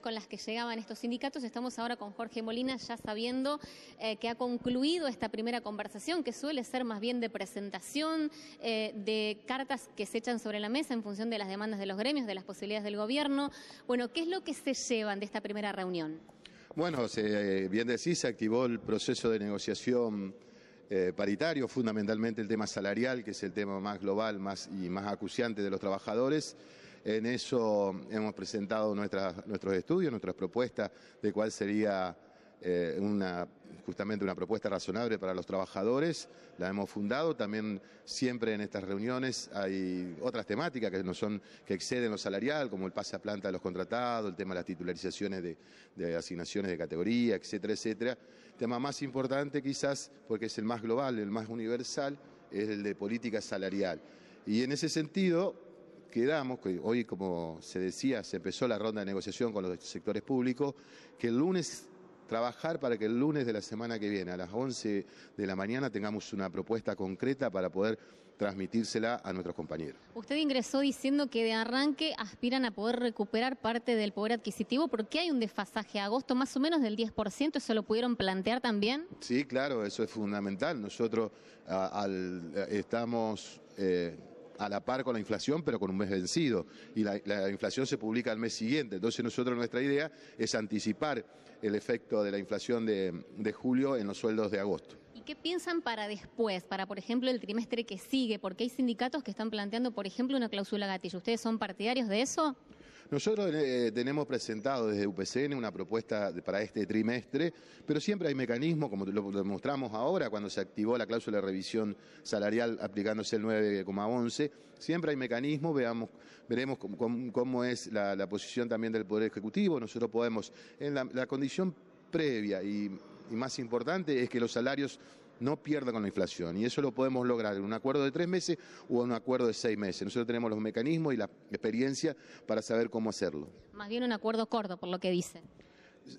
con las que llegaban estos sindicatos. Estamos ahora con Jorge Molina, ya sabiendo eh, que ha concluido esta primera conversación, que suele ser más bien de presentación, eh, de cartas que se echan sobre la mesa en función de las demandas de los gremios, de las posibilidades del gobierno. Bueno, ¿qué es lo que se llevan de esta primera reunión? Bueno, se, eh, bien decís, se activó el proceso de negociación paritario, fundamentalmente el tema salarial, que es el tema más global más, y más acuciante de los trabajadores. En eso hemos presentado nuestros estudios, nuestras propuestas de cuál sería eh, una, justamente una propuesta razonable para los trabajadores, la hemos fundado, también siempre en estas reuniones hay otras temáticas que no son, que exceden lo salarial, como el pase a planta de los contratados, el tema de las titularizaciones de, de asignaciones de categoría, etcétera, etcétera. tema más importante quizás, porque es el más global, el más universal, es el de política salarial. Y en ese sentido, quedamos, que hoy como se decía, se empezó la ronda de negociación con los sectores públicos, que el lunes trabajar para que el lunes de la semana que viene a las 11 de la mañana tengamos una propuesta concreta para poder transmitírsela a nuestros compañeros. Usted ingresó diciendo que de arranque aspiran a poder recuperar parte del poder adquisitivo porque hay un desfasaje a agosto más o menos del 10%, ¿eso lo pudieron plantear también? Sí, claro, eso es fundamental. Nosotros eh, estamos... Eh, a la par con la inflación, pero con un mes vencido. Y la, inflación se publica al mes siguiente. Entonces nosotros nuestra idea es anticipar el efecto de la inflación de, de julio en los sueldos de agosto. ¿Y qué piensan para después, para por ejemplo el trimestre que sigue? Porque hay sindicatos que están planteando, por ejemplo, una cláusula gatillo. ¿Ustedes son partidarios de eso? Nosotros eh, tenemos presentado desde UPCN una propuesta para este trimestre, pero siempre hay mecanismos, como lo demostramos ahora cuando se activó la cláusula de revisión salarial aplicándose el 9,11, siempre hay mecanismos, veamos, veremos cómo, es la, posición también del Poder Ejecutivo, nosotros podemos, en la, condición previa y más importante es que los salarios no pierda con la inflación. Y eso lo podemos lograr en un acuerdo de tres meses o en un acuerdo de seis meses. Nosotros tenemos los mecanismos y la experiencia para saber cómo hacerlo. Más bien un acuerdo corto, por lo que dice.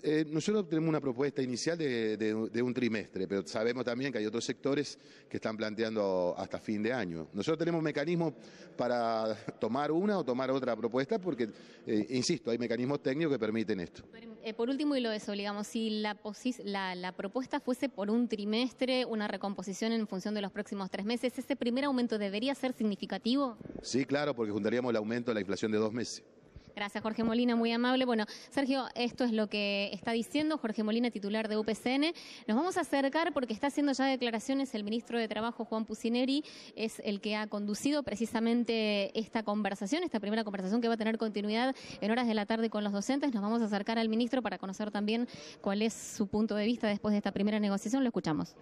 Eh, nosotros tenemos una propuesta inicial de, un trimestre, pero sabemos también que hay otros sectores que están planteando hasta fin de año. Nosotros tenemos mecanismos para tomar una o tomar otra propuesta porque, eh, insisto, hay mecanismos técnicos que permiten esto. Eh, por último, y lo eso, si la, propuesta fuese por un trimestre, una recomposición en función de los próximos tres meses, ¿ese primer aumento debería ser significativo? Sí, claro, porque juntaríamos el aumento de la inflación de dos meses. Gracias, Jorge Molina, muy amable. Bueno, Sergio, esto es lo que está diciendo Jorge Molina, titular de UPCN. Nos vamos a acercar porque está haciendo ya declaraciones el ministro de Trabajo, Juan Pucineri, es el que ha conducido precisamente esta conversación, esta primera conversación que va a tener continuidad en horas de la tarde con los docentes. Nos vamos a acercar al ministro para conocer también cuál es su punto de vista después de esta primera negociación. Lo escuchamos.